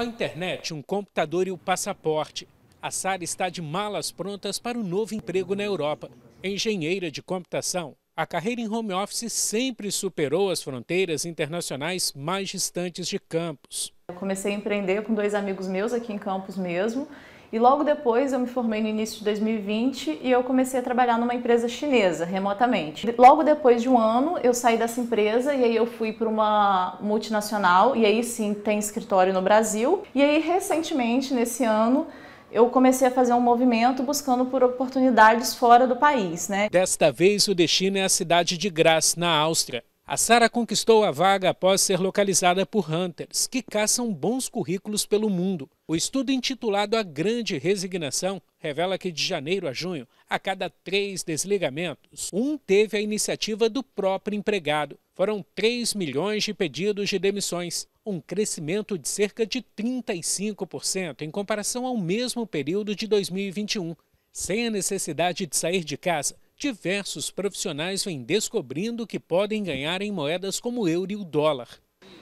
A internet, um computador e o passaporte. A Sara está de malas prontas para o um novo emprego na Europa. Engenheira de computação, a carreira em home office sempre superou as fronteiras internacionais mais distantes de Campos. Eu comecei a empreender com dois amigos meus aqui em Campos mesmo. E logo depois eu me formei no início de 2020 e eu comecei a trabalhar numa empresa chinesa, remotamente. Logo depois de um ano, eu saí dessa empresa e aí eu fui para uma multinacional, e aí sim tem escritório no Brasil. E aí recentemente, nesse ano, eu comecei a fazer um movimento buscando por oportunidades fora do país, né? Desta vez o destino é a cidade de Graz, na Áustria. A Sara conquistou a vaga após ser localizada por hunters, que caçam bons currículos pelo mundo. O estudo intitulado A Grande Resignação revela que de janeiro a junho, a cada três desligamentos, um teve a iniciativa do próprio empregado. Foram 3 milhões de pedidos de demissões, um crescimento de cerca de 35% em comparação ao mesmo período de 2021. Sem a necessidade de sair de casa, diversos profissionais vêm descobrindo que podem ganhar em moedas como o euro e o dólar.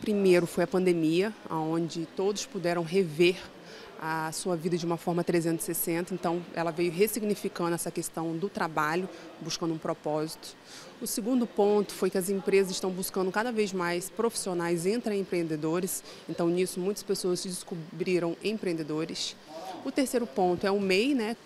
Primeiro foi a pandemia, onde todos puderam rever a sua vida de uma forma 360, então ela veio ressignificando essa questão do trabalho, buscando um propósito. O segundo ponto foi que as empresas estão buscando cada vez mais profissionais entre empreendedores, então nisso muitas pessoas se descobriram empreendedores. O terceiro ponto é o MEI, né,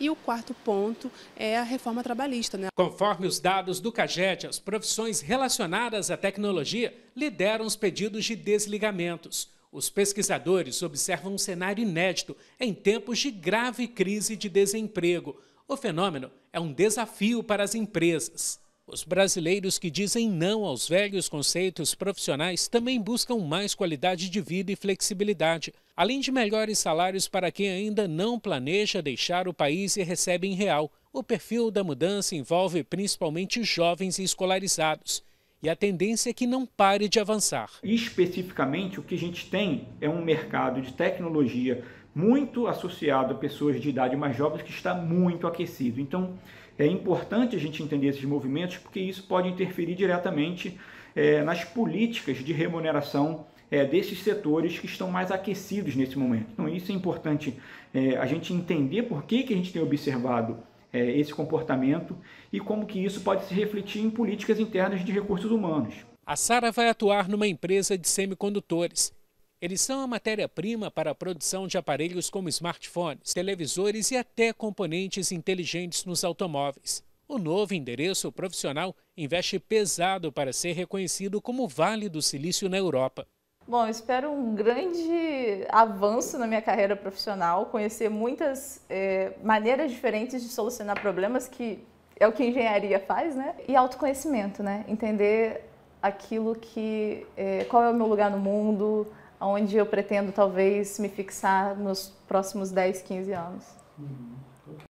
e o quarto ponto é a reforma trabalhista. Né? Conforme os dados do CAGED, as profissões relacionadas à tecnologia lideram os pedidos de desligamentos. Os pesquisadores observam um cenário inédito em tempos de grave crise de desemprego. O fenômeno é um desafio para as empresas. Os brasileiros que dizem não aos velhos conceitos profissionais também buscam mais qualidade de vida e flexibilidade, além de melhores salários para quem ainda não planeja deixar o país e recebe em real. O perfil da mudança envolve principalmente jovens e escolarizados. E a tendência é que não pare de avançar. Especificamente, o que a gente tem é um mercado de tecnologia muito associado a pessoas de idade mais jovens que está muito aquecido. Então, é importante a gente entender esses movimentos porque isso pode interferir diretamente é, nas políticas de remuneração é, desses setores que estão mais aquecidos nesse momento. Então, isso é importante é, a gente entender por que, que a gente tem observado é, esse comportamento e como que isso pode se refletir em políticas internas de recursos humanos. A Sara vai atuar numa empresa de semicondutores eles são a matéria-prima para a produção de aparelhos como smartphones, televisores e até componentes inteligentes nos automóveis. O novo endereço profissional investe pesado para ser reconhecido como Vale do Silício na Europa. Bom, eu espero um grande avanço na minha carreira profissional, conhecer muitas é, maneiras diferentes de solucionar problemas, que é o que engenharia faz, né? E autoconhecimento, né? Entender aquilo que. É, qual é o meu lugar no mundo, onde eu pretendo talvez me fixar nos próximos 10, 15 anos. Uhum.